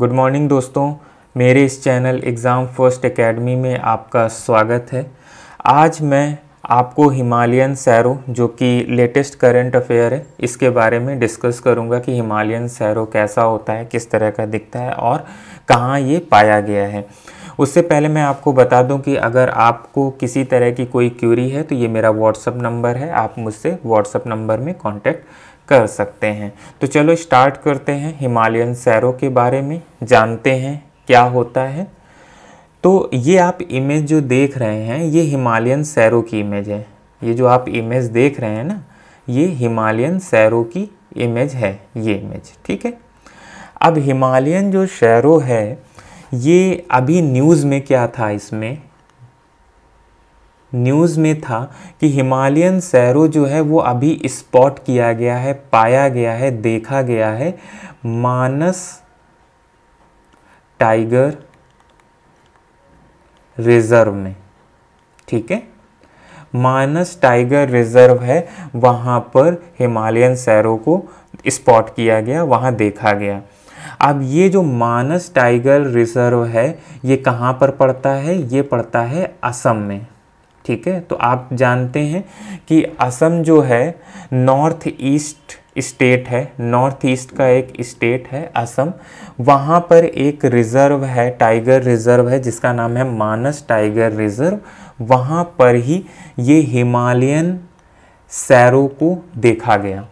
good morning दोस्तों मेरे इस चैनल एग्ज़ाम फर्स्ट एकेडमी में आपका स्वागत है आज मैं आपको हिमालयन सैरो जो कि लेटेस्ट करंट अफेयर है इसके बारे में डिस्कस करूंगा कि हिमालयन सैरो कैसा होता है किस तरह का दिखता है और कहाँ ये पाया गया है उससे पहले मैं आपको बता दूं कि अगर आपको किसी तरह की कोई क्यूरी है तो ये मेरा व्हाट्सअप नंबर है आप मुझसे व्हाट्सअप नंबर में कॉन्टैक्ट कर सकते हैं तो चलो स्टार्ट करते हैं हिमालयन सैरों के बारे में जानते हैं क्या होता है तो ये आप इमेज जो देख रहे हैं ये हिमालयन सैरों की इमेज है ये जो आप इमेज देख रहे हैं ना ये हिमालयन सैरों की इमेज है ये इमेज ठीक है अब हिमालयन जो शैरो है ये अभी न्यूज़ में क्या था इसमें न्यूज़ में था कि हिमालयन सैरो जो है वो अभी स्पॉट किया गया है पाया गया है देखा गया है मानस टाइगर रिजर्व में ठीक है मानस टाइगर रिजर्व है वहाँ पर हिमालयन सैरो को स्पॉट किया गया वहाँ देखा गया अब ये जो मानस टाइगर रिजर्व है ये कहाँ पर पड़ता है ये पड़ता है असम में ठीक है तो आप जानते हैं कि असम जो है नॉर्थ ईस्ट स्टेट है नॉर्थ ईस्ट का एक स्टेट है असम वहाँ पर एक रिज़र्व है टाइगर रिज़र्व है जिसका नाम है मानस टाइगर रिज़र्व वहाँ पर ही ये हिमालयन सैरों को देखा गया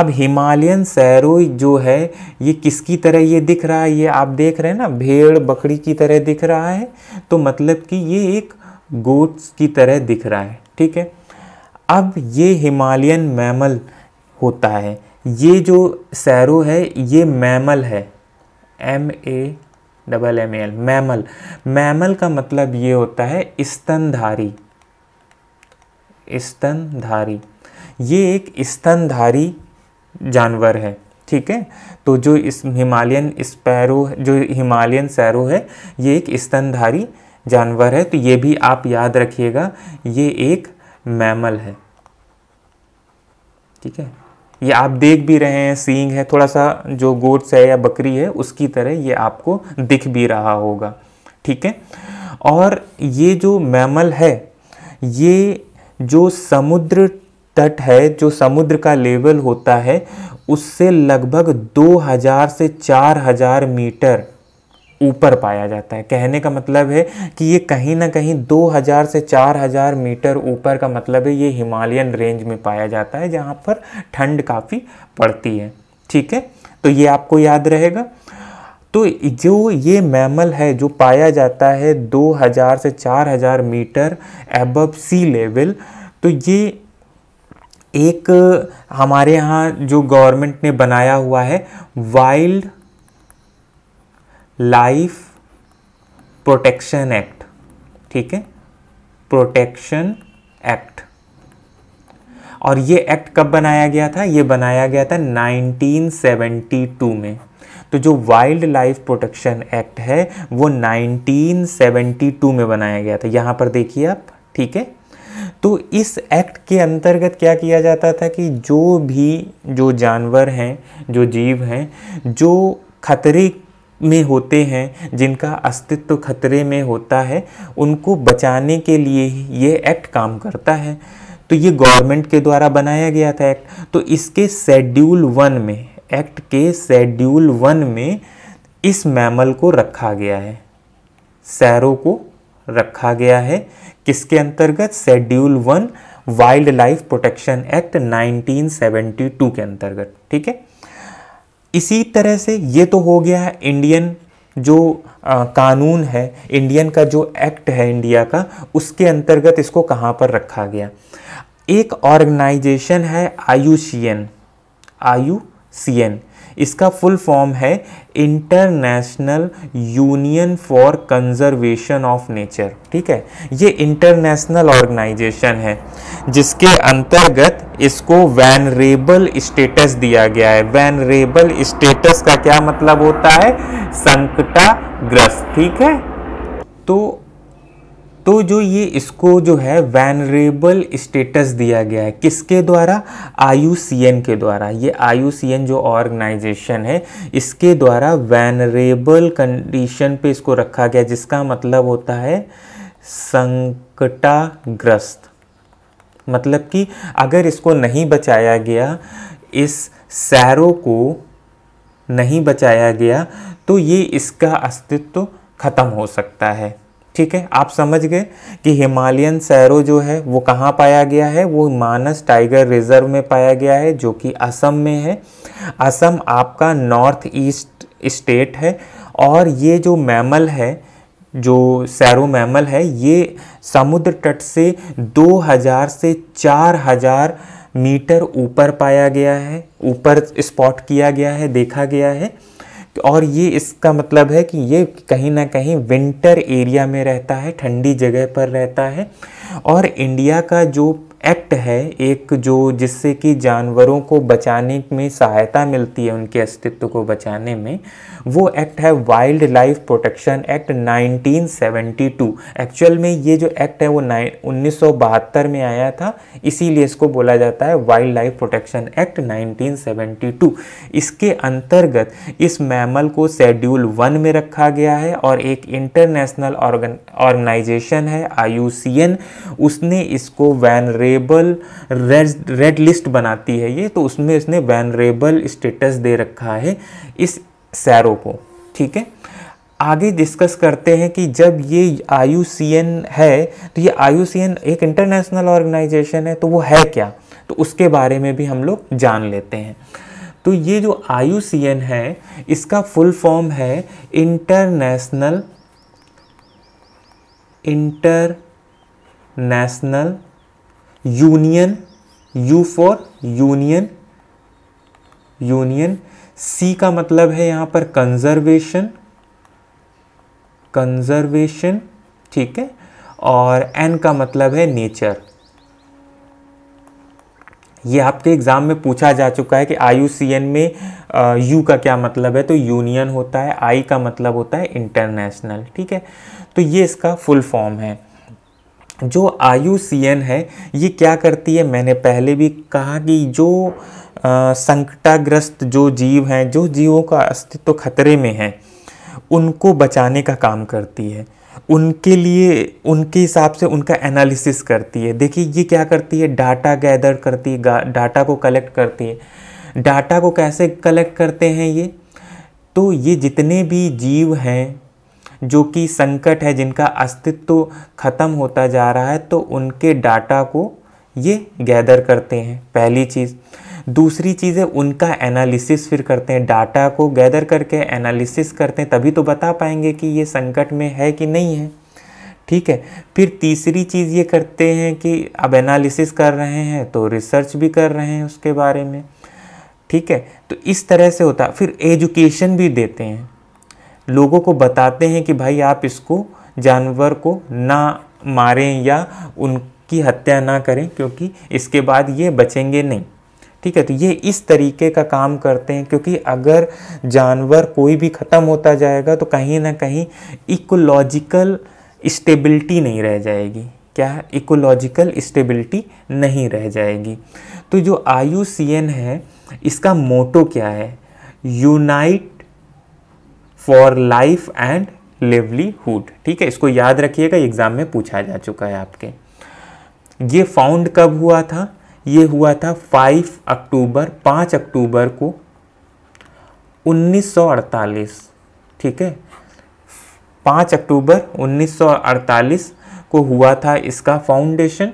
अब हिमालयन सैरो जो है ये किसकी तरह ये दिख रहा है ये आप देख रहे हैं ना भेड़ बकरी की तरह दिख रहा है तो मतलब कि ये एक गोट्स की तरह दिख रहा है ठीक है अब ये हिमालयन मैमल होता है ये जो सैरो है ये मैमल है M A double M L mammal mammal का मतलब ये होता है स्तनधारी स्तनधारी ये एक स्तनधारी जानवर है ठीक है तो जो इस हिमालयन स्पैरो जो हिमालयन सैरो है ये एक स्तनधारी जानवर है तो ये भी आप याद रखिएगा ये एक मैमल है ठीक है ये आप देख भी रहे हैं सींग है थोड़ा सा जो गोट्स है या बकरी है उसकी तरह ये आपको दिख भी रहा होगा ठीक है और ये जो मैमल है ये जो समुद्र तट है जो समुद्र का लेवल होता है उससे लगभग 2000 से 4000 मीटर ऊपर पाया जाता है कहने का मतलब है कि ये कहीं ना कहीं 2000 से 4000 मीटर ऊपर का मतलब है ये हिमालयन रेंज में पाया जाता है जहाँ पर ठंड काफ़ी पड़ती है ठीक है तो ये आपको याद रहेगा तो जो ये मैमल है जो पाया जाता है 2000 से 4000 मीटर एबव सी लेवल तो ये एक हमारे यहाँ जो गवर्नमेंट ने बनाया हुआ है वाइल्ड लाइफ प्रोटेक्शन एक्ट ठीक है प्रोटेक्शन एक्ट और ये एक्ट कब बनाया गया था ये बनाया गया था 1972 में तो जो वाइल्ड लाइफ प्रोटेक्शन एक्ट है वो 1972 में बनाया गया था यहाँ पर देखिए आप ठीक है तो इस एक्ट के अंतर्गत क्या किया जाता था कि जो भी जो जानवर हैं जो जीव हैं जो खतरे में होते हैं जिनका अस्तित्व खतरे में होता है उनको बचाने के लिए ही ये एक्ट काम करता है तो ये गवर्नमेंट के द्वारा बनाया गया था एक्ट तो इसके शेड्यूल वन में एक्ट के शेड्यूल वन में इस मैमल को रखा गया है सैरों को रखा गया है किसके अंतर्गत schedule one wild life protection act 1972 के अंतर्गत ठीक है इसी तरह से ये तो हो गया है इंडियन जो आ, कानून है इंडियन का जो एक्ट है इंडिया का उसके अंतर्गत इसको कहाँ पर रखा गया एक ऑर्गेनाइजेशन है आयुषियन आयु सी एन इसका फुल फॉर्म है International Union for Conservation of Nature ठीक है ये इंटरनेशनल ऑर्गेनाइजेशन है जिसके अंतर्गत इसको वैनरेबल स्टेटस दिया गया है वैनरेबल स्टेटस का क्या मतलब होता है संकटाग्रस्त ठीक है तो तो जो ये इसको जो है वैनरेबल स्टेटस दिया गया है किसके द्वारा आयु के द्वारा ये आयु जो ऑर्गेनाइजेशन है इसके द्वारा वैनरेबल कंडीशन पे इसको रखा गया जिसका मतलब होता है संकटाग्रस्त मतलब कि अगर इसको नहीं बचाया गया इस सैरो को नहीं बचाया गया तो ये इसका अस्तित्व ख़त्म हो सकता है ठीक है आप समझ गए कि हिमालयन सैरो जो है वो कहाँ पाया गया है वो मानस टाइगर रिजर्व में पाया गया है जो कि असम में है असम आपका नॉर्थ ईस्ट स्टेट है और ये जो मैमल है जो सैरो मैमल है ये समुद्र तट से 2000 से 4000 मीटर ऊपर पाया गया है ऊपर स्पॉट किया गया है देखा गया है और ये इसका मतलब है कि ये कहीं ना कहीं विंटर एरिया में रहता है ठंडी जगह पर रहता है और इंडिया का जो एक्ट है एक जो जिससे कि जानवरों को बचाने में सहायता मिलती है उनके अस्तित्व को बचाने में वो एक्ट है wild life protection act 1972 actual में ये जो एक्ट है वो उन्नीस में आया था इसीलिए इसको बोला जाता है वाइल्ड लाइफ प्रोटेक्शन एक्ट 1972 इसके अंतर्गत इस मैमल को शेड्यूल वन में रखा गया है और एक इंटरनेशनल ऑर्गन ऑर्गेनाइजेशन है आई उसने इसको वैन रे वैनरेबल रेड लिस्ट बनाती है ये तो उसमें इसने वैनरेबल स्टेटस दे रखा है इस सैरो को ठीक है आगे डिस्कस करते हैं कि जब ये आई है तो ये आई एक इंटरनेशनल ऑर्गेनाइजेशन है तो वो है क्या तो उसके बारे में भी हम लोग जान लेते हैं तो ये जो आई है इसका फुल फॉर्म है International International Union U for Union Union C का मतलब है यहां पर कंजर्वेशन कंजर्वेशन ठीक है और एन का मतलब है नेचर ये आपके एग्ज़ाम में पूछा जा चुका है कि आई में यू का क्या मतलब है तो यूनियन होता है आई का मतलब होता है इंटरनेशनल ठीक है तो ये इसका फुल फॉर्म है जो आयु सी एन है ये क्या करती है मैंने पहले भी कहा कि जो संकटाग्रस्त जो जीव हैं जो जीवों का अस्तित्व तो खतरे में है उनको बचाने का काम करती है उनके लिए उनके हिसाब से उनका एनालिसिस करती है देखिए ये क्या करती है डाटा गैदर करती है डाटा को कलेक्ट करती है डाटा को कैसे कलेक्ट करते हैं ये तो ये जितने भी जीव हैं जो कि संकट है जिनका अस्तित्व ख़त्म होता जा रहा है तो उनके डाटा को ये गैदर करते हैं पहली चीज़ दूसरी चीज़ है उनका एनालिसिस फिर करते हैं डाटा को गैदर करके एनालिसिस करते हैं तभी तो बता पाएंगे कि ये संकट में है कि नहीं है ठीक है फिर तीसरी चीज़ ये करते हैं कि अब एनालिसिस कर रहे हैं तो रिसर्च भी कर रहे हैं उसके बारे में ठीक है तो इस तरह से होता फिर एजुकेशन भी देते हैं लोगों को बताते हैं कि भाई आप इसको जानवर को ना मारें या उनकी हत्या ना करें क्योंकि इसके बाद ये बचेंगे नहीं ठीक है तो ये इस तरीके का काम करते हैं क्योंकि अगर जानवर कोई भी ख़त्म होता जाएगा तो कहीं ना कहीं इकोलॉजिकल स्टेबिलिटी नहीं रह जाएगी क्या इकोलॉजिकल स्टेबिलिटी नहीं रह जाएगी तो जो आयु है इसका मोटो क्या है unite for life and livelihood ठीक है इसको याद रखिएगा एग्जाम में पूछा जा चुका है आपके ये फाउंड कब हुआ था ये हुआ था 5 अक्टूबर 5 अक्टूबर को 1948 ठीक है 5 अक्टूबर 1948 को हुआ था इसका फाउंडेशन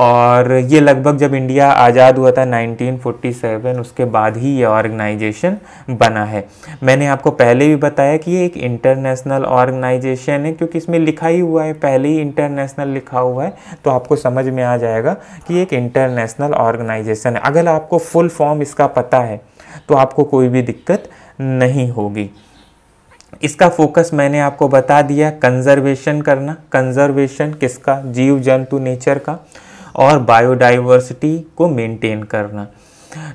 और ये लगभग जब इंडिया आज़ाद हुआ था 1947 उसके बाद ही ये ऑर्गेनाइजेशन बना है मैंने आपको पहले भी बताया कि ये एक इंटरनेशनल ऑर्गेनाइजेशन है क्योंकि इसमें लिखा ही हुआ है पहले ही इंटरनेशनल लिखा हुआ है तो आपको समझ में आ जाएगा कि एक इंटरनेशनल ऑर्गेनाइजेशन है अगर आपको फुल फॉर्म इसका पता है तो आपको कोई भी दिक्कत नहीं होगी इसका फोकस मैंने आपको बता दिया कंजर्वेशन करना कंजर्वेशन किसका जीव जंतु नेचर का और बायोडाइवर्सिटी को मेंटेन करना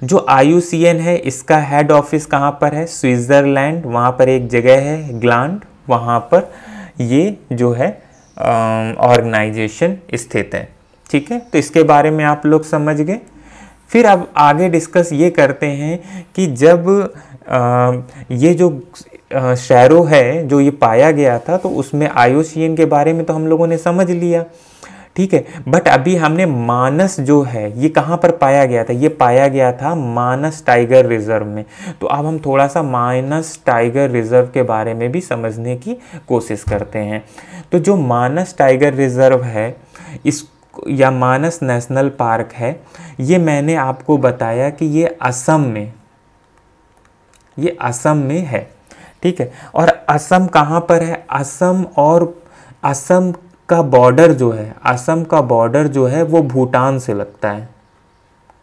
जो आई है इसका हेड ऑफिस कहाँ पर है स्विट्ज़रलैंड वहाँ पर एक जगह है ग्लांड वहाँ पर ये जो है ऑर्गेनाइजेशन स्थित है ठीक है तो इसके बारे में आप लोग समझ गए फिर अब आगे डिस्कस ये करते हैं कि जब आ, ये जो शहरों है जो ये पाया गया था तो उसमें आयोशियन के बारे में तो हम लोगों ने समझ लिया ठीक है बट अभी हमने मानस जो है ये कहाँ पर पाया गया था ये पाया गया था मानस टाइगर रिजर्व में तो अब हम थोड़ा सा मानस टाइगर रिजर्व के बारे में भी समझने की कोशिश करते हैं तो जो मानस टाइगर रिजर्व है इस या मानस नेशनल पार्क है ये मैंने आपको बताया कि ये असम में ये असम में है ठीक है और असम कहाँ पर है असम और असम का बॉर्डर जो है असम का बॉर्डर जो है वो भूटान से लगता है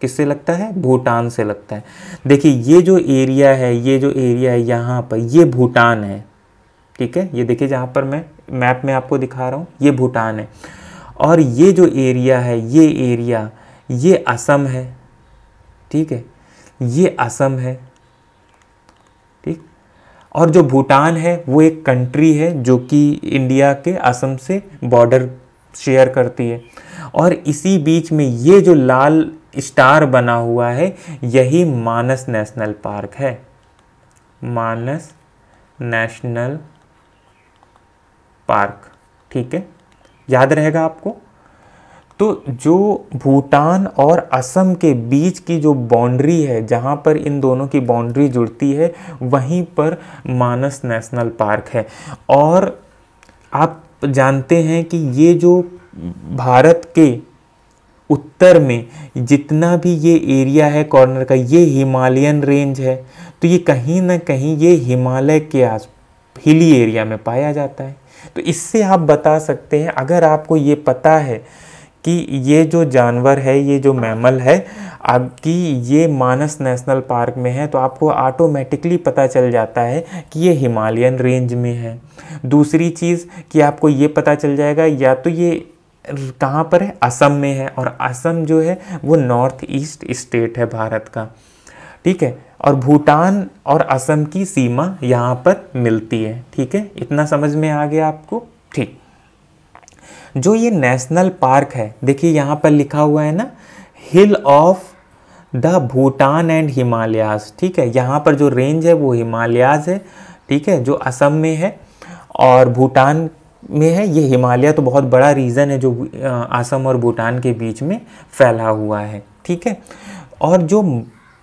किससे लगता है भूटान से लगता है देखिए ये जो एरिया है ये जो एरिया है यहाँ पर ये भूटान है ठीक है ये देखिए जहाँ पर मैं मैप में आपको दिखा रहा हूँ ये भूटान है और ये जो एरिया है ये एरिया ये असम है ठीक है ये असम है और जो भूटान है वो एक कंट्री है जो कि इंडिया के असम से बॉर्डर शेयर करती है और इसी बीच में ये जो लाल स्टार बना हुआ है यही मानस नेशनल पार्क है मानस नेशनल पार्क ठीक है याद रहेगा आपको तो जो भूटान और असम के बीच की जो बाउंड्री है जहाँ पर इन दोनों की बाउंड्री जुड़ती है वहीं पर मानस नेशनल पार्क है और आप जानते हैं कि ये जो भारत के उत्तर में जितना भी ये एरिया है कॉर्नर का ये हिमालयन रेंज है तो ये कहीं ना कहीं ये हिमालय के आस हिली एरिया में पाया जाता है तो इससे आप बता सकते हैं अगर आपको ये पता है कि ये जो जानवर है ये जो मैमल है आपकी ये मानस नेशनल पार्क में है तो आपको ऑटोमेटिकली पता चल जाता है कि ये हिमालयन रेंज में है दूसरी चीज़ कि आपको ये पता चल जाएगा या तो ये कहाँ पर है असम में है और असम जो है वो नॉर्थ ईस्ट स्टेट है भारत का ठीक है और भूटान और असम की सीमा यहाँ पर मिलती है ठीक है इतना समझ में आ गया आपको ठीक जो ये नेशनल पार्क है देखिए यहाँ पर लिखा हुआ है ना hill of the Bhutan and Himalayas ठीक है यहाँ पर जो रेंज है वो हिमालयाज है ठीक है जो असम में है और भूटान में है ये हिमालय तो बहुत बड़ा रीजन है जो असम और भूटान के बीच में फैला हुआ है ठीक है और जो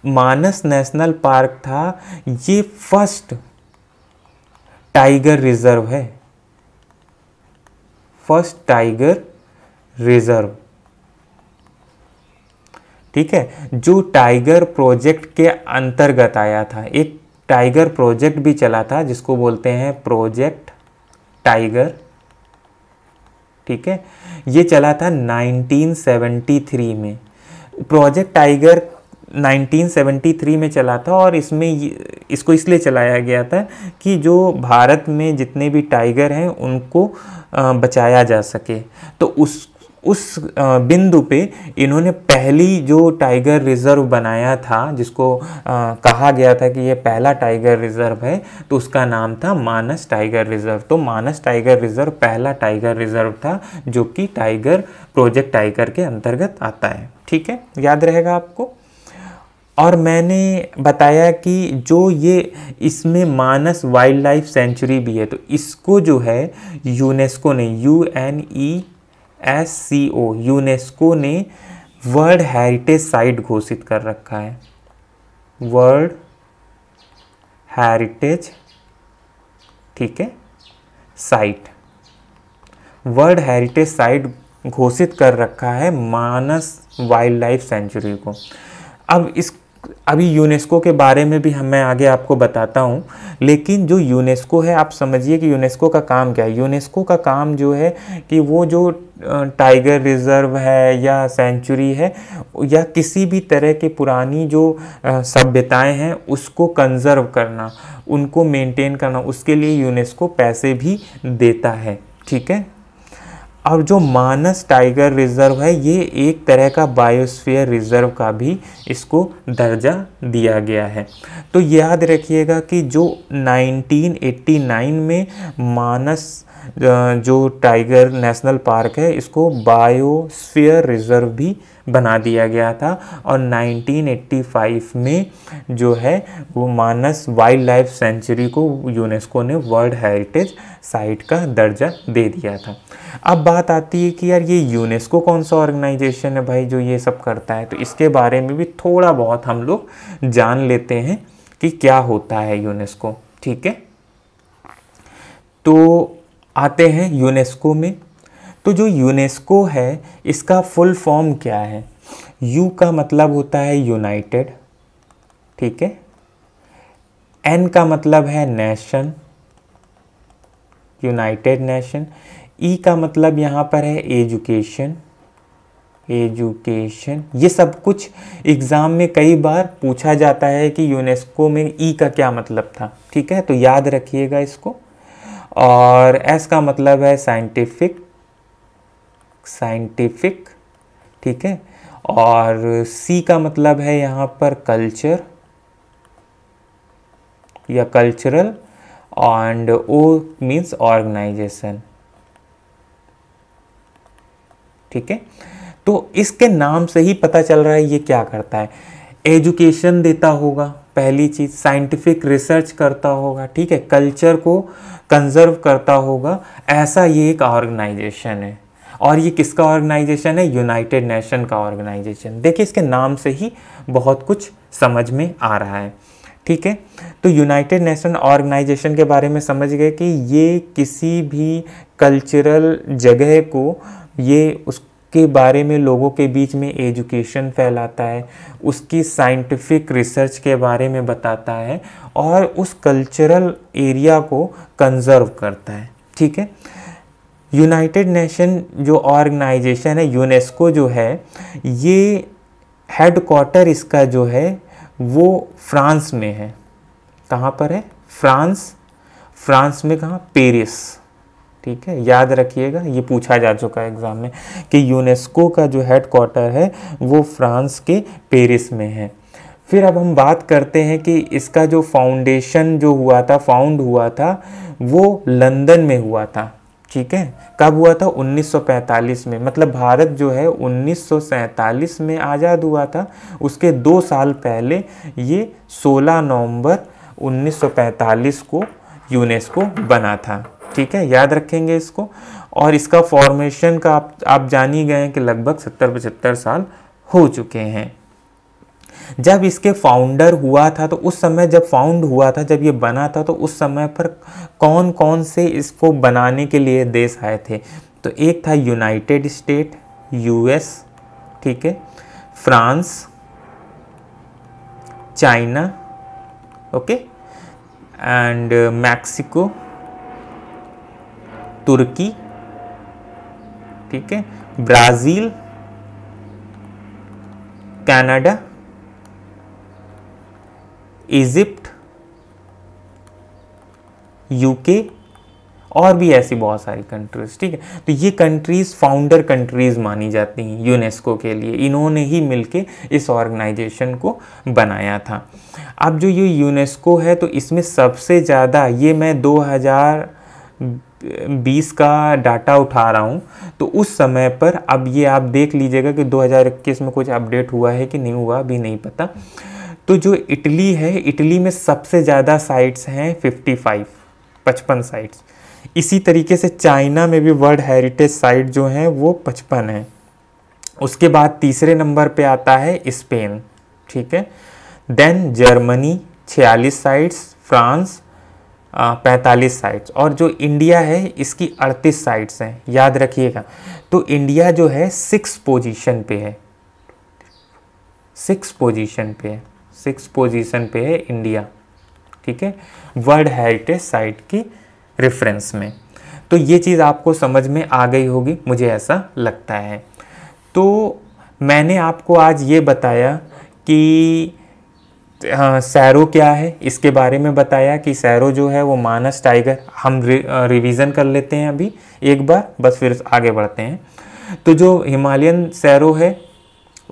मानस नेशनल पार्क था ये फर्स्ट टाइगर रिजर्व है फर्स्ट टाइगर रिजर्व ठीक है जो टाइगर प्रोजेक्ट के अंतर्गत आया था एक टाइगर प्रोजेक्ट भी चला था जिसको बोलते हैं प्रोजेक्ट टाइगर ठीक है ये चला था 1973 में प्रोजेक्ट टाइगर 1973 में चला था और इसमें इसको इसलिए चलाया गया था कि जो भारत में जितने भी टाइगर हैं उनको बचाया जा सके तो उस उस बिंदु पे इन्होंने पहली जो टाइगर रिज़र्व बनाया था जिसको कहा गया था कि ये पहला टाइगर रिज़र्व है तो उसका नाम था मानस टाइगर रिज़र्व तो मानस टाइगर रिज़र्व पहला टाइगर रिज़र्व था जो कि टाइगर प्रोजेक्ट टाइगर के अंतर्गत आता है ठीक है याद रहेगा आपको और मैंने बताया कि जो ये इसमें मानस वाइल्ड लाइफ सेंचुरी भी है तो इसको जो है यूनेस्को ने U N E S C O UNESCO ने वर्ल्ड हेरिटेज साइट घोषित कर रखा है वर्ल्ड हेरिटेज ठीक है साइट वर्ल्ड हेरिटेज साइट घोषित कर रखा है मानस वाइल्ड लाइफ सेंचुरी को अब इस अभी यूनेस्को के बारे में भी हम मैं आगे आपको बताता हूँ लेकिन जो यूनेस्को है आप समझिए कि यूनेस्को का काम क्या है यूनेस्को का काम जो है कि वो जो टाइगर रिज़र्व है या सेंचुरी है या किसी भी तरह के पुरानी जो सभ्यताएं हैं उसको कंजर्व करना उनको मेंटेन करना उसके लिए यूनेस्को पैसे भी देता है ठीक है और जो मानस टाइगर रिजर्व है ये एक तरह का बायोस्फीयर रिजर्व का भी इसको दर्जा दिया गया है तो याद रखिएगा कि जो 1989 में मानस जो टाइगर नेशनल पार्क है इसको बायोस्फीयर रिजर्व भी बना दिया गया था और 1985 में जो है वो मानस वाइल्ड लाइफ सेंचुरी को यूनेस्को ने वर्ल्ड हेरिटेज साइट का दर्जा दे दिया था अब बात आती है कि यार ये यूनेस्को कौन सा ऑर्गेनाइजेशन है भाई जो ये सब करता है तो इसके बारे में भी थोड़ा बहुत हम लोग जान लेते हैं कि क्या होता है यूनेस्को ठीक है तो आते हैं यूनेस्को में तो जो यूनेस्को है इसका फुल फॉर्म क्या है यू का मतलब होता है यूनाइटेड ठीक है एन का मतलब है नेशन यूनाइटेड नेशन ई का मतलब यहाँ पर है एजुकेशन एजुकेशन ये सब कुछ एग्ज़ाम में कई बार पूछा जाता है कि यूनेस्को में ई का क्या मतलब था ठीक है तो याद रखिएगा इसको और एस का मतलब है साइंटिफिक साइंटिफिक ठीक है और सी का मतलब है यहाँ पर कल्चर या cultural and O means organisation ठीक है तो इसके नाम से ही पता चल रहा है ये क्या करता है एजुकेशन देता होगा पहली चीज़ साइंटिफिक रिसर्च करता होगा ठीक है कल्चर को कंजर्व करता होगा ऐसा ये एक ऑर्गेनाइजेशन है और ये किसका ऑर्गेनाइजेशन है यूनाइटेड नेशन का ऑर्गेनाइजेशन देखिए इसके नाम से ही बहुत कुछ समझ में आ रहा है ठीक है तो यूनाइटेड नेशन ऑर्गेनाइजेशन के बारे में समझ गए कि ये किसी भी कल्चरल जगह को ये उस के बारे में लोगों के बीच में एजुकेशन फैलाता है उसकी साइंटिफिक रिसर्च के बारे में बताता है और उस कल्चरल एरिया को कंजर्व करता है ठीक है यूनाइटेड नेशन जो ऑर्गेनाइजेशन है यूनेस्को जो है ये हेडक्वार्टर इसका जो है वो फ्रांस में है कहाँ पर है फ्रांस फ्रांस में कहाँ पेरिस ठीक है याद रखिएगा ये पूछा जा चुका है एग्ज़ाम में कि यूनेस्को का जो हेड क्वार्टर है वो फ्रांस के पेरिस में है फिर अब हम बात करते हैं कि इसका जो फाउंडेशन जो हुआ था फाउंड हुआ था वो लंदन में हुआ था ठीक है कब हुआ था 1945 में मतलब भारत जो है 1947 में आज़ाद हुआ था उसके दो साल पहले ये 16 नवंबर 1945 को यूनेस्को बना था ठीक है याद रखेंगे इसको और इसका फॉर्मेशन का आप आप जान ही गए हैं कि लगभग सत्तर पचहत्तर साल हो चुके हैं जब इसके फाउंडर हुआ था तो उस समय जब फाउंड हुआ था जब ये बना था तो उस समय पर कौन कौन से इसको बनाने के लिए देश आए थे तो एक था यूनाइटेड स्टेट यूएस ठीक है France China okay and Mexico तुर्की ठीक है ब्राज़ील कनाडा इजिप्ट यूके और भी ऐसी बहुत सारी कंट्रीज़ ठीक है तो ये कंट्रीज़ फाउंडर कंट्रीज़ मानी जाती हैं यूनेस्को के लिए इन्होंने ही मिलके इस ऑर्गेनाइजेशन को बनाया था अब जो ये यूनेस्को है तो इसमें सबसे ज़्यादा ये मैं 2000 बीस का डाटा उठा रहा हूँ तो उस समय पर अब ये आप देख लीजिएगा कि 2021 में कुछ अपडेट हुआ है कि नहीं हुआ अभी नहीं पता तो जो इटली है इटली में सबसे ज़्यादा साइट्स हैं 55 पचपन साइट्स इसी तरीके से चाइना में भी वर्ल्ड हेरिटेज साइट जो हैं वो पचपन हैं उसके बाद तीसरे नंबर पे आता है स्पेन ठीक है देन जर्मनी छियालीस साइट्स फ्रांस पैंतालीस साइट्स और जो इंडिया है इसकी अड़तीस साइट्स हैं याद रखिएगा तो इंडिया जो है सिक्स पोजीशन पे है सिक्स पोजीशन पे है सिक्स पोजीशन पे है इंडिया ठीक है वर्ल्ड हेरिटेज साइट की रेफरेंस में तो ये चीज़ आपको समझ में आ गई होगी मुझे ऐसा लगता है तो मैंने आपको आज ये बताया कि हाँ, सैरो क्या है इसके बारे में बताया कि सैरो जो है वो मानस टाइगर हम रि, रिवीजन कर लेते हैं अभी एक बार बस फिर आगे बढ़ते हैं तो जो हिमालयन सैरो है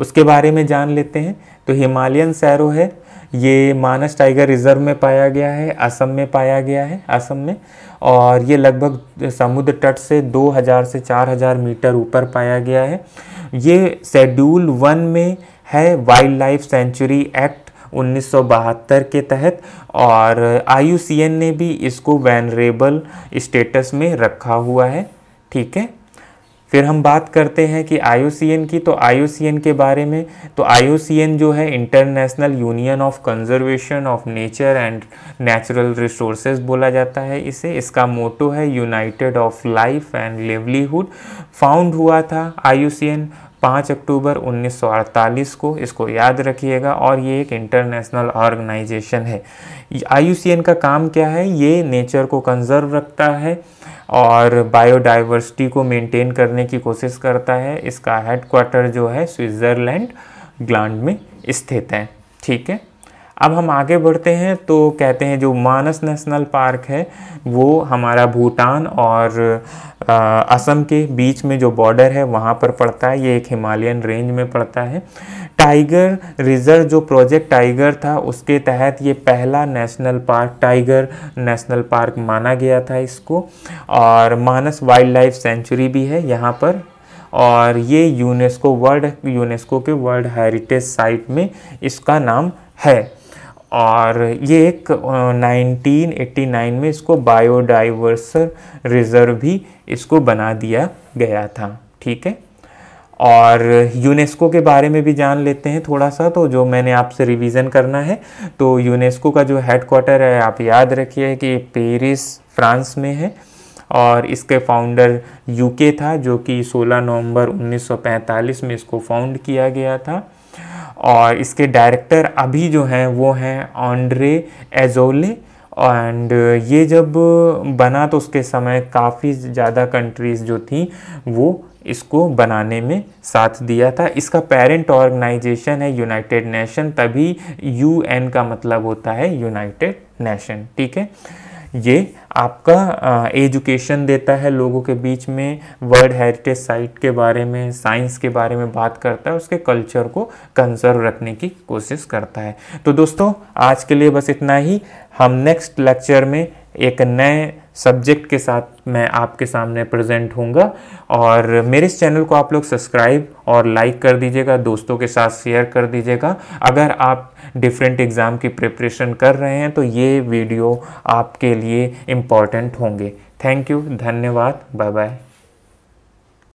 उसके बारे में जान लेते हैं तो हिमालयन सैरो है ये मानस टाइगर रिजर्व में पाया गया है असम में पाया गया है असम में और ये लगभग समुद्र तट से 2000 से 4000 मीटर ऊपर पाया गया है ये शेड्यूल वन में है वाइल्ड लाइफ सेंचुरी एक्ट 1972 के तहत और आई ने भी इसको वैनरेबल स्टेटस में रखा हुआ है ठीक है फिर हम बात करते हैं कि आई की तो आई के बारे में तो आई जो है International Union of Conservation of Nature and Natural Resources बोला जाता है इसे इसका मोटो है united of life and livelihood found हुआ था आई पाँच अक्टूबर 1948 को इसको याद रखिएगा और ये एक इंटरनेशनल ऑर्गेनाइजेशन है आई का काम क्या है ये नेचर को कंजर्व रखता है और बायोडाइवर्सिटी को मेंटेन करने की कोशिश करता है इसका हेडक्वार्टर जो है स्विट्ज़रलैंड ग्लैंड में स्थित है ठीक है अब हम आगे बढ़ते हैं तो कहते हैं जो मानस नेशनल पार्क है वो हमारा भूटान और असम के बीच में जो बॉर्डर है वहाँ पर पड़ता है ये एक हिमालयन रेंज में पड़ता है टाइगर रिजर्व जो प्रोजेक्ट टाइगर था उसके तहत ये पहला national park tiger national park माना गया था इसको और मानस वाइल्ड लाइफ सेंचुरी भी है यहाँ पर और ये यूनेस्को वर्ल्ड यूनेस्को के वर्ल्ड हेरिटेज साइट में इसका नाम है और ये एक 1989 में इसको बायोडाइवर्स रिजर्व भी इसको बना दिया गया था ठीक है और यूनेस्को के बारे में भी जान लेते हैं थोड़ा सा तो जो मैंने आपसे रिवीजन करना है तो यूनेस्को का जो हेडक्वार्टर है आप याद रखिए कि पेरिस फ्रांस में है और इसके फाउंडर यूके था जो कि 16 नवंबर 1945 में इसको फाउंड किया गया था और इसके डायरेक्टर अभी जो हैं वो हैं ऑन्ड्रे एजोले एंड ये जब बना तो उसके समय काफ़ी ज़्यादा कंट्रीज़ जो थी वो इसको बनाने में साथ दिया था इसका पेरेंट ऑर्गेनाइजेशन है यूनाइटेड नेशन तभी यूएन का मतलब होता है यूनाइटेड नेशन ठीक है ये आपका एजुकेशन देता है लोगों के बीच में वर्ल्ड हेरिटेज साइट के बारे में साइंस के बारे में बात करता है उसके कल्चर को कंजर्व रखने की कोशिश करता है तो दोस्तों आज के लिए बस इतना ही हम नेक्स्ट लेक्चर में एक नए सब्जेक्ट के साथ मैं आपके सामने प्रेजेंट होऊंगा और मेरे इस चैनल को आप लोग सब्सक्राइब और लाइक कर दीजिएगा दोस्तों के साथ शेयर कर दीजिएगा अगर आप डिफरेंट एग्ज़ाम की प्रिपरेशन कर रहे हैं तो ये वीडियो आपके लिए इम्पॉर्टेंट होंगे थैंक यू धन्यवाद बाय बाय